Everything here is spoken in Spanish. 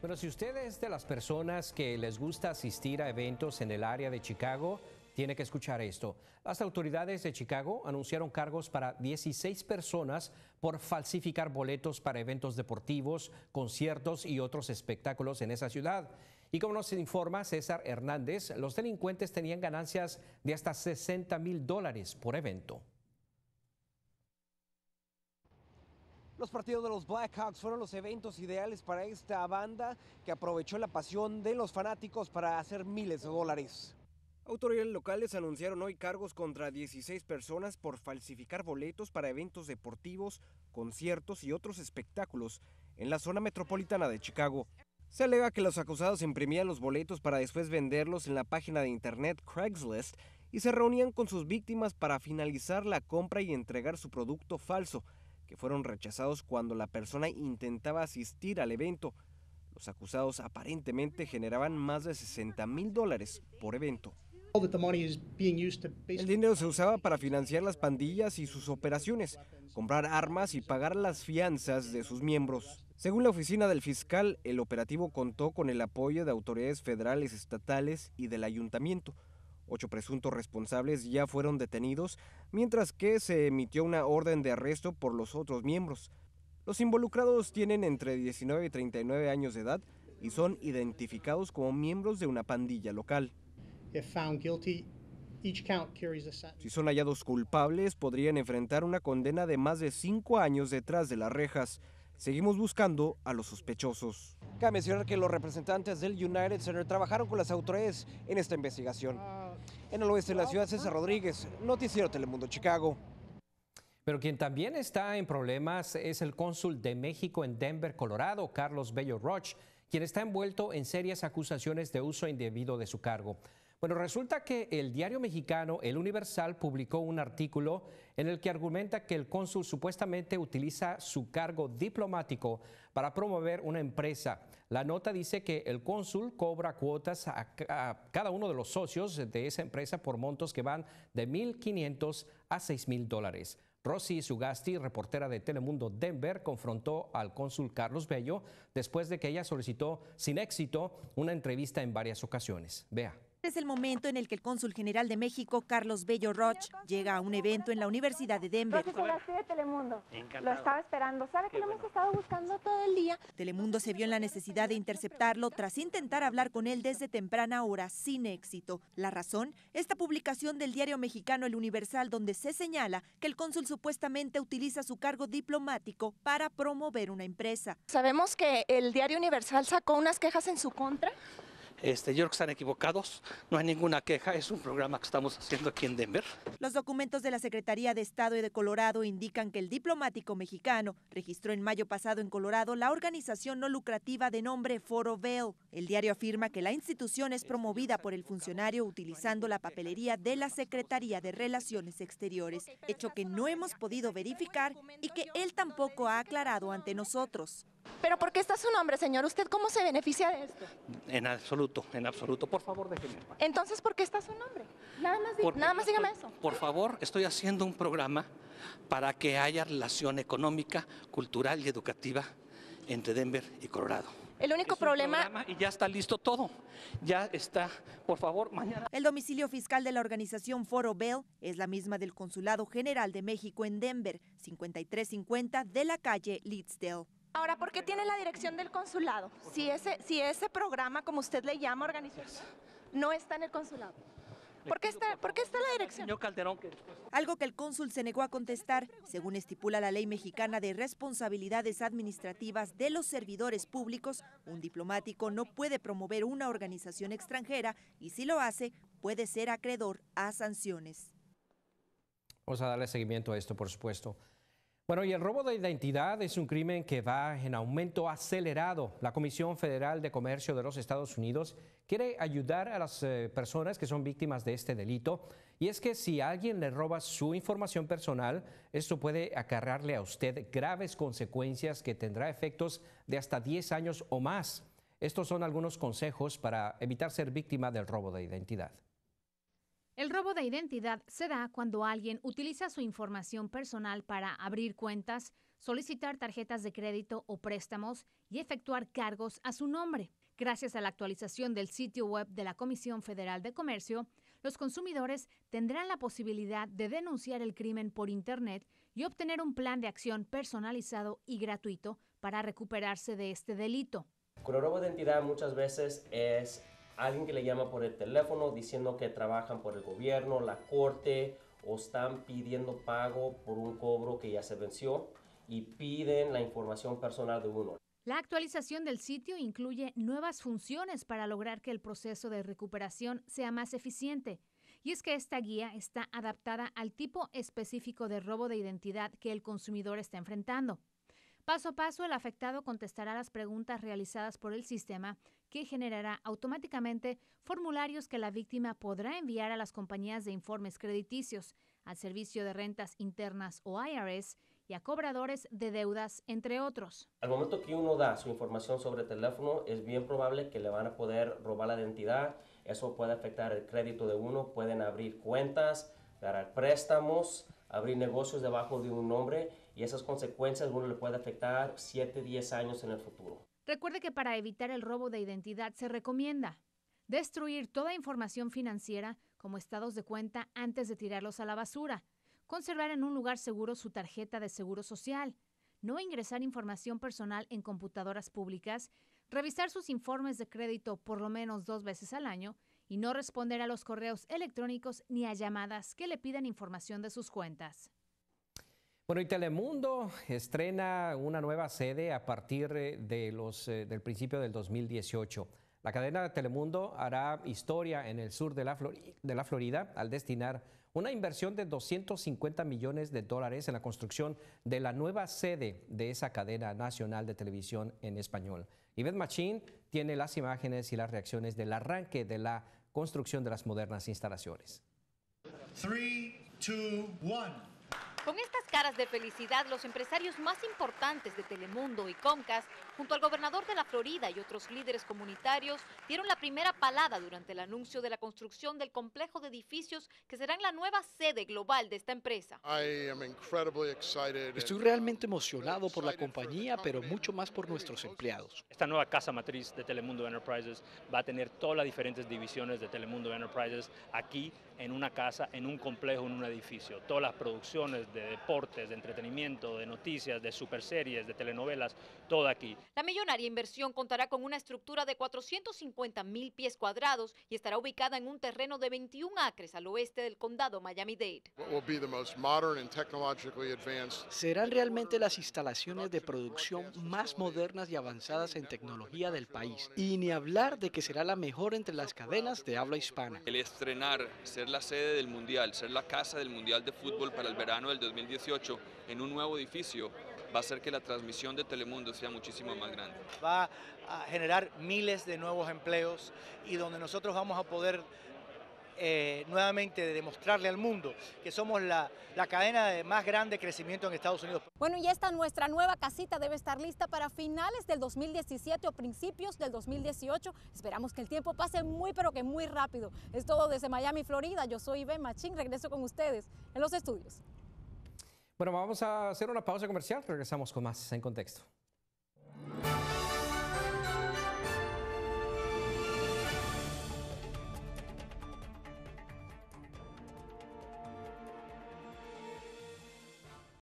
Bueno, si usted es de las personas que les gusta asistir a eventos en el área de Chicago, tiene que escuchar esto. Las autoridades de Chicago anunciaron cargos para 16 personas por falsificar boletos para eventos deportivos, conciertos y otros espectáculos en esa ciudad. Y como nos informa César Hernández, los delincuentes tenían ganancias de hasta 60 mil dólares por evento. Los partidos de los Blackhawks fueron los eventos ideales para esta banda que aprovechó la pasión de los fanáticos para hacer miles de dólares. Autoridades locales anunciaron hoy cargos contra 16 personas por falsificar boletos para eventos deportivos, conciertos y otros espectáculos en la zona metropolitana de Chicago. Se alega que los acusados imprimían los boletos para después venderlos en la página de internet Craigslist y se reunían con sus víctimas para finalizar la compra y entregar su producto falso que fueron rechazados cuando la persona intentaba asistir al evento. Los acusados aparentemente generaban más de 60 mil dólares por evento. El dinero se usaba para financiar las pandillas y sus operaciones, comprar armas y pagar las fianzas de sus miembros. Según la oficina del fiscal, el operativo contó con el apoyo de autoridades federales, estatales y del ayuntamiento. Ocho presuntos responsables ya fueron detenidos, mientras que se emitió una orden de arresto por los otros miembros. Los involucrados tienen entre 19 y 39 años de edad y son identificados como miembros de una pandilla local. Si son hallados culpables, podrían enfrentar una condena de más de cinco años detrás de las rejas. Seguimos buscando a los sospechosos. Cabe mencionar que los representantes del United Center trabajaron con las autoridades en esta investigación. Ah, en el oeste de la ciudad, César Rodríguez, Noticiero Telemundo Chicago. Pero quien también está en problemas es el cónsul de México en Denver, Colorado, Carlos Bello Roche, quien está envuelto en serias acusaciones de uso indebido de su cargo. Bueno, resulta que el diario mexicano El Universal publicó un artículo en el que argumenta que el cónsul supuestamente utiliza su cargo diplomático para promover una empresa. La nota dice que el cónsul cobra cuotas a, cada uno de los socios de esa empresa por montos que van de 1.500 a 6.000 dólares. Rosy Sugasti, reportera de Telemundo Denver, confrontó al cónsul Carlos Bello después de que ella solicitó sin éxito una entrevista en varias ocasiones. Vea. Es el momento en el que el cónsul general de México, Carlos Bello Roche, llega a un evento en la Universidad de Denver. de Telemundo. Lo estaba esperando. ¿Sabe que lo hemos estado buscando todo el día? Telemundo se vio en la necesidad de interceptarlo tras intentar hablar con él desde temprana hora, sin éxito. La razón, esta publicación del diario mexicano El Universal, donde se señala que el cónsul supuestamente utiliza su cargo diplomático para promover una empresa. Sabemos que el diario Universal sacó unas quejas en su contra este, yo creo que están equivocados, no hay ninguna queja, es un programa que estamos haciendo aquí en Denver. Los documentos de la Secretaría de Estado y de Colorado indican que el diplomático mexicano registró en mayo pasado en Colorado la organización no lucrativa de nombre Foro Bell. El diario afirma que la institución es promovida por el funcionario utilizando la papelería de la Secretaría de Relaciones Exteriores, hecho que no hemos podido verificar y que él tampoco ha aclarado ante nosotros. ¿Pero por qué está su nombre, señor? ¿Usted cómo se beneficia de esto? En absoluto, en absoluto. Por favor, déjeme. Entonces, ¿por qué está su nombre? Nada más, nada más dígame eso. Por favor, estoy haciendo un programa para que haya relación económica, cultural y educativa entre Denver y Colorado. El único problema... Y ya está listo todo. Ya está, por favor, mañana. El domicilio fiscal de la organización Foro Bell es la misma del Consulado General de México en Denver, 5350 de la calle Leedsdale. Ahora, ¿por qué tiene la dirección del consulado? Si ese, si ese programa, como usted le llama, organización, no está en el consulado. ¿Por qué, está, ¿Por está la dirección? Señor Calderón. Algo que el cónsul se negó a contestar, según estipula la ley mexicana de responsabilidades administrativas de los servidores públicos, un diplomático no puede promover una organización extranjera y si lo hace, puede ser acreedor a sanciones. Vamos a darle seguimiento a esto, por supuesto. Bueno, y el robo de identidad es un crimen que va en aumento acelerado. La Comisión Federal de Comercio de los Estados Unidos quiere ayudar a las eh, personas que son víctimas de este delito. Y es que si alguien le roba su información personal, esto puede acarrearle a usted graves consecuencias que tendrá efectos de hasta 10 años o más. Estos son algunos consejos para evitar ser víctima del robo de identidad. El robo de identidad se da cuando alguien utiliza su información personal para abrir cuentas, solicitar tarjetas de crédito o préstamos y efectuar cargos a su nombre. Gracias a la actualización del sitio web de la Comisión Federal de Comercio, los consumidores tendrán la posibilidad de denunciar el crimen por Internet y obtener un plan de acción personalizado y gratuito para recuperarse de este delito. Con el robo de identidad muchas veces es alguien que le llama por el teléfono diciendo que trabajan por el gobierno, la corte o están pidiendo pago por un cobro que ya se venció y piden la información personal de uno. La actualización del sitio incluye nuevas funciones para lograr que el proceso de recuperación sea más eficiente. Y es que esta guía está adaptada al tipo específico de robo de identidad que el consumidor está enfrentando. Paso a paso, el afectado contestará las preguntas realizadas por el sistema, que generará automáticamente formularios que la víctima podrá enviar a las compañías de informes crediticios, al Servicio de Rentas Internas o IRS y a cobradores de deudas, entre otros. Al momento que uno da su información sobre teléfono, es bien probable que le van a poder robar la identidad, eso puede afectar el crédito de uno, pueden abrir cuentas, dar préstamos, abrir negocios debajo de un nombre y esas consecuencias uno le puede afectar 7, 10 años en el futuro. Recuerde que para evitar el robo de identidad se recomienda destruir toda información financiera como estados de cuenta antes de tirarlos a la basura, conservar en un lugar seguro su tarjeta de seguro social, no ingresar información personal en computadoras públicas, revisar sus informes de crédito por lo menos dos veces al año y no responder a los correos electrónicos ni a llamadas que le pidan información de sus cuentas. Bueno, y Telemundo estrena una nueva sede a partir eh, de los, eh, del principio del 2018. La cadena de Telemundo hará historia en el sur de la, de la Florida al destinar una inversión de 250 millones de dólares en la construcción de la nueva sede de esa cadena nacional de televisión en español. Y Beth Machín tiene las imágenes y las reacciones del arranque de la construcción de las modernas instalaciones caras de felicidad, los empresarios más importantes de Telemundo y Comcast, junto al gobernador de la Florida y otros líderes comunitarios, dieron la primera palada durante el anuncio de la construcción del complejo de edificios que serán la nueva sede global de esta empresa. Estoy realmente emocionado por la compañía, pero mucho más por nuestros empleados. Esta nueva casa matriz de Telemundo Enterprises va a tener todas las diferentes divisiones de Telemundo Enterprises aquí en una casa, en un complejo, en un edificio. Todas las producciones de deporte de entretenimiento, de noticias, de superseries de telenovelas, todo aquí. La millonaria inversión contará con una estructura de 450 mil pies cuadrados y estará ubicada en un terreno de 21 acres al oeste del condado Miami-Dade. Serán realmente las instalaciones de producción más modernas y avanzadas en tecnología del país. Y ni hablar de que será la mejor entre las cadenas de habla hispana. El estrenar, ser la sede del Mundial, ser la casa del Mundial de Fútbol para el verano del 2018 en un nuevo edificio va a hacer que la transmisión de Telemundo sea muchísimo más grande. Va a generar miles de nuevos empleos y donde nosotros vamos a poder eh, nuevamente demostrarle al mundo que somos la, cadena de más grande crecimiento en Estados Unidos. Bueno, y esta nuestra nueva casita debe estar lista para finales del 2017 o principios del 2018. Esperamos que el tiempo pase muy, pero que muy rápido. Es todo desde Miami, Florida. Yo soy Ben Machín. Regreso con ustedes en los estudios. Bueno, vamos a hacer una pausa comercial. Regresamos con más en contexto.